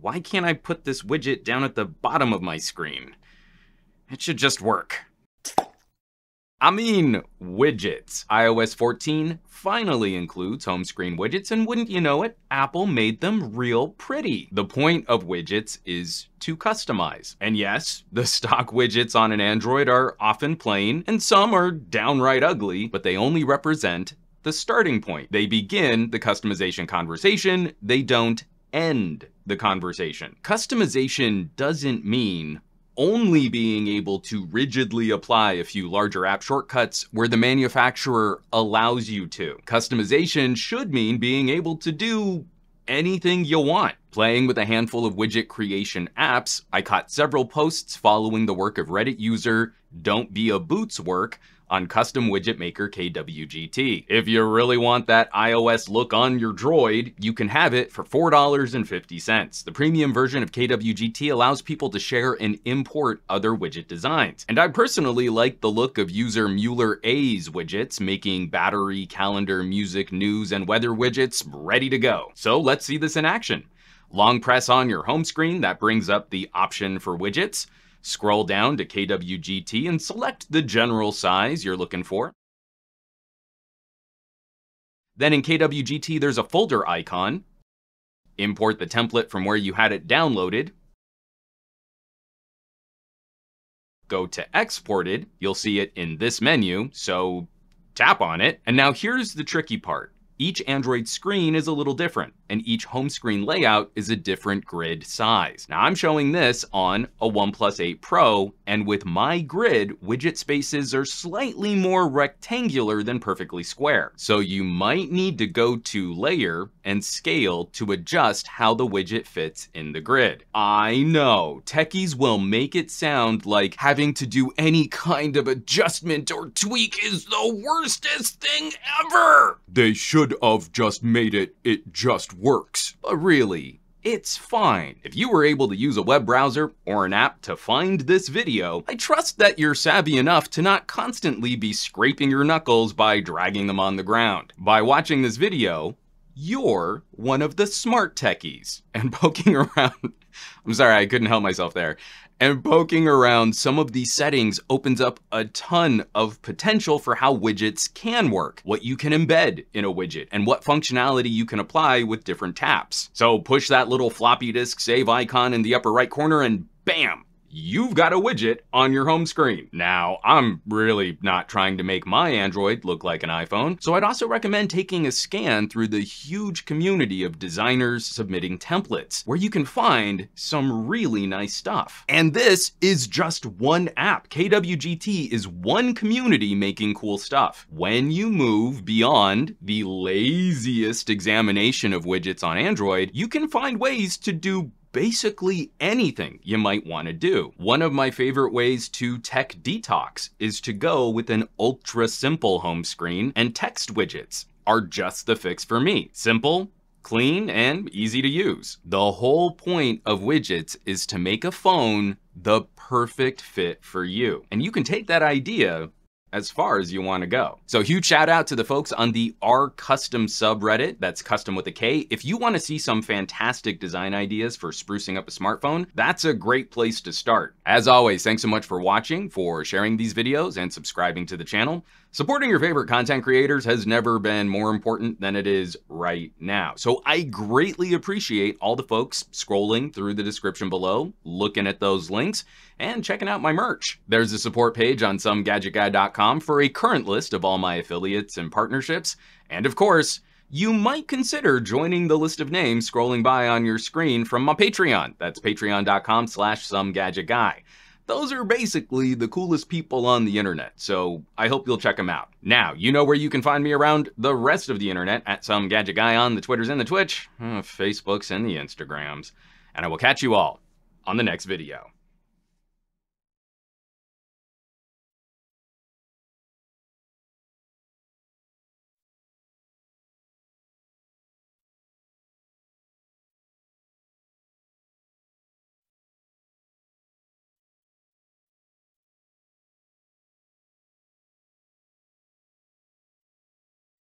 Why can't I put this widget down at the bottom of my screen? It should just work. I mean, widgets. iOS 14 finally includes home screen widgets, and wouldn't you know it, Apple made them real pretty. The point of widgets is to customize. And yes, the stock widgets on an Android are often plain, and some are downright ugly, but they only represent the starting point. They begin the customization conversation, they don't end the conversation. Customization doesn't mean only being able to rigidly apply a few larger app shortcuts where the manufacturer allows you to. Customization should mean being able to do anything you want. Playing with a handful of widget creation apps, I caught several posts following the work of Reddit user Don't Be a Boots Work, on custom widget maker KWGT. If you really want that iOS look on your droid, you can have it for $4.50. The premium version of KWGT allows people to share and import other widget designs. And I personally like the look of user Mueller A's widgets, making battery, calendar, music, news, and weather widgets ready to go. So let's see this in action. Long press on your home screen, that brings up the option for widgets. Scroll down to KWGT and select the general size you're looking for. Then in KWGT, there's a folder icon. Import the template from where you had it downloaded. Go to Exported. You'll see it in this menu, so tap on it. And now here's the tricky part. Each Android screen is a little different, and each home screen layout is a different grid size. Now I'm showing this on a OnePlus 8 Pro, and with my grid, widget spaces are slightly more rectangular than perfectly square. So you might need to go to Layer and Scale to adjust how the widget fits in the grid. I know, techies will make it sound like having to do any kind of adjustment or tweak is the worstest thing ever! They should of have just made it, it just works. But really, it's fine. If you were able to use a web browser or an app to find this video, I trust that you're savvy enough to not constantly be scraping your knuckles by dragging them on the ground. By watching this video, you're one of the smart techies and poking around. I'm sorry, I couldn't help myself there. And poking around some of these settings opens up a ton of potential for how widgets can work, what you can embed in a widget, and what functionality you can apply with different taps. So push that little floppy disk save icon in the upper right corner and bam, you've got a widget on your home screen. Now, I'm really not trying to make my Android look like an iPhone, so I'd also recommend taking a scan through the huge community of designers submitting templates, where you can find some really nice stuff. And this is just one app. KWGT is one community making cool stuff. When you move beyond the laziest examination of widgets on Android, you can find ways to do basically anything you might want to do. One of my favorite ways to tech detox is to go with an ultra simple home screen and text widgets are just the fix for me. Simple, clean, and easy to use. The whole point of widgets is to make a phone the perfect fit for you. And you can take that idea as far as you want to go. So huge shout out to the folks on the R Custom subreddit. That's custom with a K. If you want to see some fantastic design ideas for sprucing up a smartphone, that's a great place to start. As always, thanks so much for watching, for sharing these videos, and subscribing to the channel. Supporting your favorite content creators has never been more important than it is right now. So I greatly appreciate all the folks scrolling through the description below, looking at those links, and checking out my merch. There's a support page on somegadgetguy.com for a current list of all my affiliates and partnerships. And of course, you might consider joining the list of names scrolling by on your screen from my Patreon. That's patreon.com slash somegadgetguy those are basically the coolest people on the internet, so I hope you'll check them out. Now, you know where you can find me around the rest of the internet, at some gadget guy on the Twitters and the Twitch, hmm, Facebooks and the Instagrams. And I will catch you all on the next video.